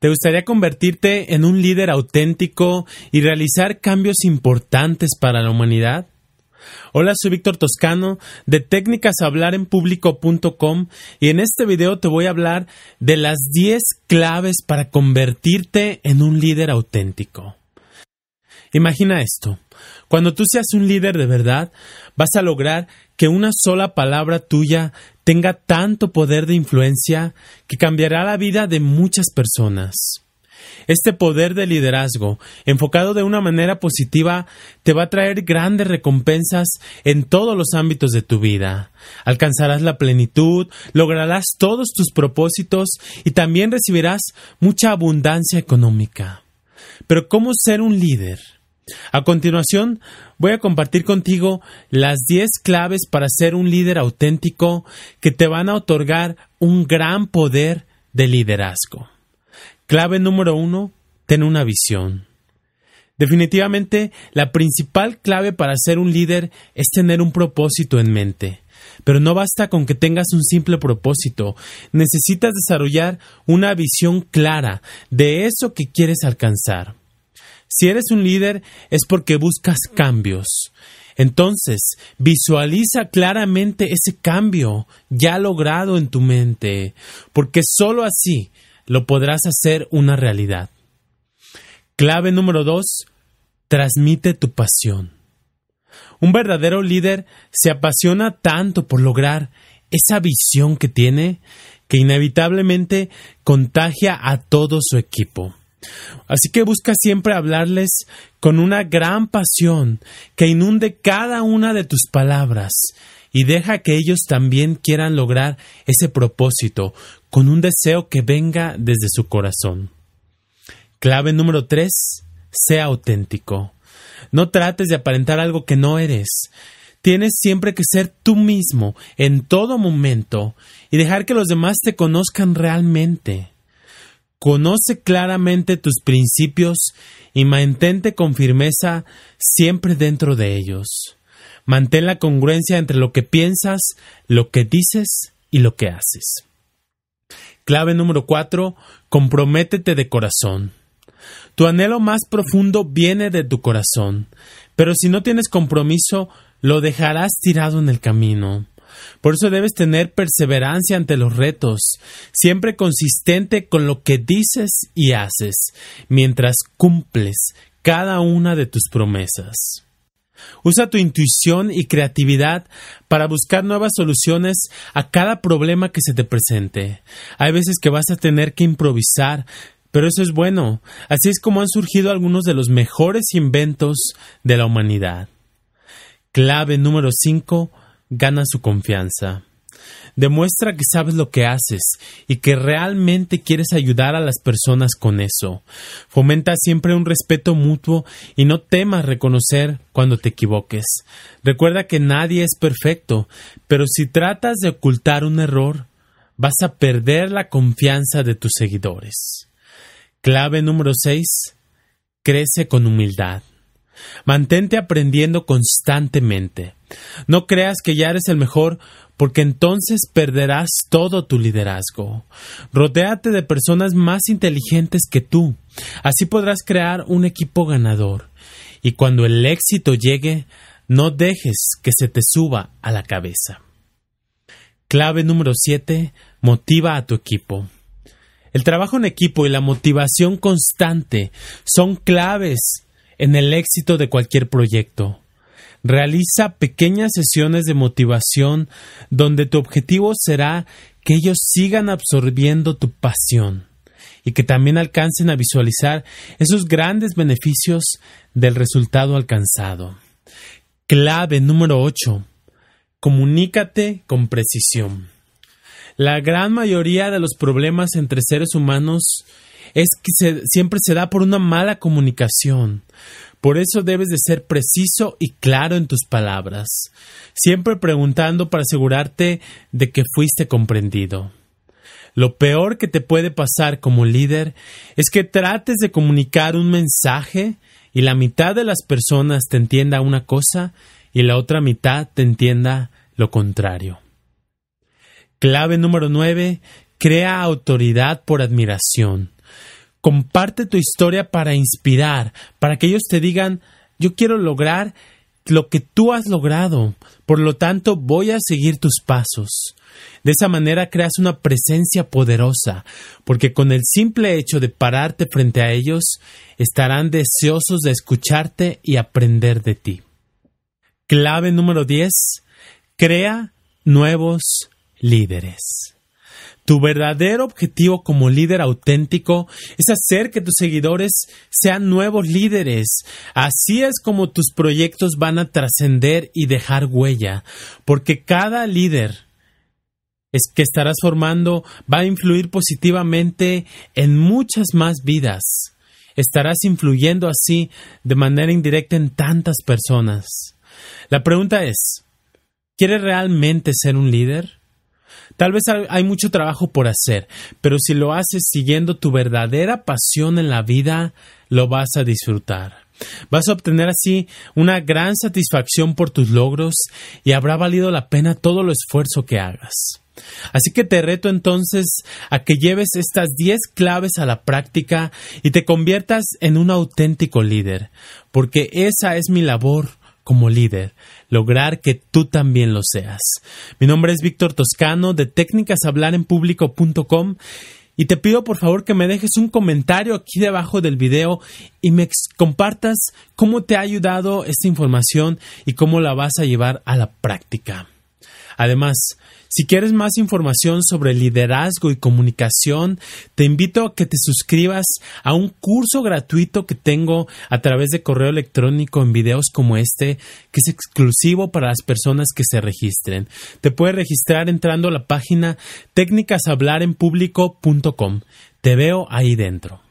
¿Te gustaría convertirte en un líder auténtico y realizar cambios importantes para la humanidad? Hola, soy Víctor Toscano de técnicashablarenpublico.com y en este video te voy a hablar de las 10 claves para convertirte en un líder auténtico. Imagina esto. Cuando tú seas un líder de verdad, vas a lograr que una sola palabra tuya tenga tanto poder de influencia que cambiará la vida de muchas personas. Este poder de liderazgo, enfocado de una manera positiva, te va a traer grandes recompensas en todos los ámbitos de tu vida. Alcanzarás la plenitud, lograrás todos tus propósitos y también recibirás mucha abundancia económica. Pero ¿cómo ser un líder? A continuación, voy a compartir contigo las 10 claves para ser un líder auténtico que te van a otorgar un gran poder de liderazgo. Clave número uno, Ten una visión. Definitivamente, la principal clave para ser un líder es tener un propósito en mente. Pero no basta con que tengas un simple propósito, necesitas desarrollar una visión clara de eso que quieres alcanzar. Si eres un líder es porque buscas cambios. Entonces, visualiza claramente ese cambio ya logrado en tu mente, porque sólo así lo podrás hacer una realidad. Clave número dos, transmite tu pasión. Un verdadero líder se apasiona tanto por lograr esa visión que tiene que inevitablemente contagia a todo su equipo. Así que busca siempre hablarles con una gran pasión que inunde cada una de tus palabras y deja que ellos también quieran lograr ese propósito con un deseo que venga desde su corazón. Clave número tres, Sea auténtico. No trates de aparentar algo que no eres. Tienes siempre que ser tú mismo en todo momento y dejar que los demás te conozcan realmente. Conoce claramente tus principios y mantente con firmeza siempre dentro de ellos. Mantén la congruencia entre lo que piensas, lo que dices y lo que haces. Clave número cuatro. Comprométete de corazón. Tu anhelo más profundo viene de tu corazón, pero si no tienes compromiso, lo dejarás tirado en el camino. Por eso debes tener perseverancia ante los retos, siempre consistente con lo que dices y haces, mientras cumples cada una de tus promesas. Usa tu intuición y creatividad para buscar nuevas soluciones a cada problema que se te presente. Hay veces que vas a tener que improvisar, pero eso es bueno. Así es como han surgido algunos de los mejores inventos de la humanidad. Clave número 5 gana su confianza. Demuestra que sabes lo que haces y que realmente quieres ayudar a las personas con eso. Fomenta siempre un respeto mutuo y no temas reconocer cuando te equivoques. Recuerda que nadie es perfecto, pero si tratas de ocultar un error, vas a perder la confianza de tus seguidores. Clave número 6. Crece con humildad. Mantente aprendiendo constantemente. No creas que ya eres el mejor, porque entonces perderás todo tu liderazgo. Rodéate de personas más inteligentes que tú. Así podrás crear un equipo ganador. Y cuando el éxito llegue, no dejes que se te suba a la cabeza. Clave número 7. Motiva a tu equipo. El trabajo en equipo y la motivación constante son claves en el éxito de cualquier proyecto. Realiza pequeñas sesiones de motivación donde tu objetivo será que ellos sigan absorbiendo tu pasión y que también alcancen a visualizar esos grandes beneficios del resultado alcanzado. Clave número 8. Comunícate con precisión. La gran mayoría de los problemas entre seres humanos es que siempre se da por una mala comunicación, por eso debes de ser preciso y claro en tus palabras, siempre preguntando para asegurarte de que fuiste comprendido. Lo peor que te puede pasar como líder es que trates de comunicar un mensaje y la mitad de las personas te entienda una cosa y la otra mitad te entienda lo contrario. Clave número 9. Crea autoridad por admiración comparte tu historia para inspirar, para que ellos te digan, yo quiero lograr lo que tú has logrado, por lo tanto voy a seguir tus pasos. De esa manera creas una presencia poderosa, porque con el simple hecho de pararte frente a ellos, estarán deseosos de escucharte y aprender de ti. Clave número 10. Crea nuevos líderes. Tu verdadero objetivo como líder auténtico es hacer que tus seguidores sean nuevos líderes. Así es como tus proyectos van a trascender y dejar huella, porque cada líder que estarás formando va a influir positivamente en muchas más vidas. Estarás influyendo así de manera indirecta en tantas personas. La pregunta es, ¿quieres realmente ser un líder? Tal vez hay mucho trabajo por hacer, pero si lo haces siguiendo tu verdadera pasión en la vida, lo vas a disfrutar. Vas a obtener así una gran satisfacción por tus logros y habrá valido la pena todo lo esfuerzo que hagas. Así que te reto entonces a que lleves estas 10 claves a la práctica y te conviertas en un auténtico líder, porque esa es mi labor como líder, lograr que tú también lo seas. Mi nombre es Víctor Toscano de técnicashablarenpublico.com y te pido por favor que me dejes un comentario aquí debajo del video y me compartas cómo te ha ayudado esta información y cómo la vas a llevar a la práctica. Además, si quieres más información sobre liderazgo y comunicación, te invito a que te suscribas a un curso gratuito que tengo a través de correo electrónico en videos como este, que es exclusivo para las personas que se registren. Te puedes registrar entrando a la página técnicashablarenpublico.com. Te veo ahí dentro.